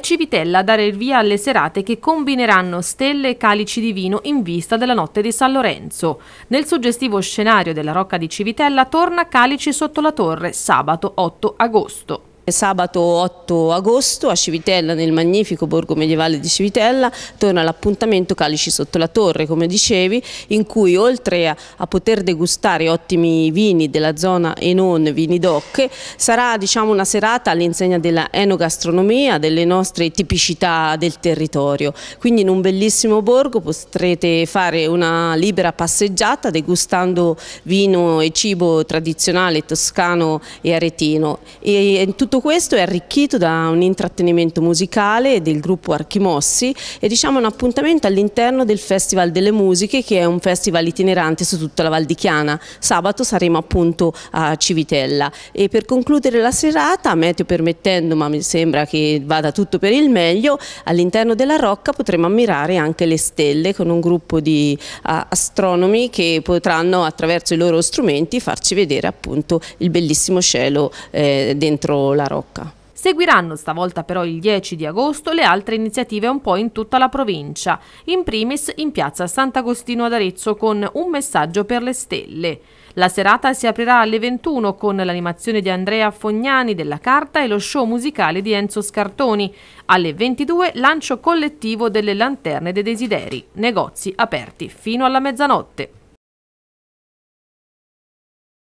è Civitella a dare il via alle serate che combineranno stelle e calici di vino in vista della notte di San Lorenzo. Nel suggestivo scenario della Rocca di Civitella torna Calici sotto la torre sabato 8 agosto. Sabato 8 agosto a Civitella, nel magnifico borgo medievale di Civitella, torna l'appuntamento Calici sotto la torre, come dicevi, in cui oltre a, a poter degustare ottimi vini della zona e non vini doc, sarà diciamo, una serata all'insegna della enogastronomia, delle nostre tipicità del territorio. Quindi in un bellissimo borgo potrete fare una libera passeggiata degustando vino e cibo tradizionale toscano e aretino. E in tutto questo è arricchito da un intrattenimento musicale del gruppo Archimossi e diciamo un appuntamento all'interno del Festival delle Musiche che è un festival itinerante su tutta la Val di Chiana. Sabato saremo appunto a Civitella e per concludere la serata, meteo permettendo ma mi sembra che vada tutto per il meglio, all'interno della Rocca potremo ammirare anche le stelle con un gruppo di uh, astronomi che potranno attraverso i loro strumenti farci vedere appunto il bellissimo cielo eh, dentro la Rocca. Seguiranno stavolta però il 10 di agosto le altre iniziative un po' in tutta la provincia, in primis in piazza Sant'Agostino ad Arezzo con Un messaggio per le stelle. La serata si aprirà alle 21 con l'animazione di Andrea Fognani della carta e lo show musicale di Enzo Scartoni. Alle 22 lancio collettivo delle lanterne dei desideri, negozi aperti fino alla mezzanotte.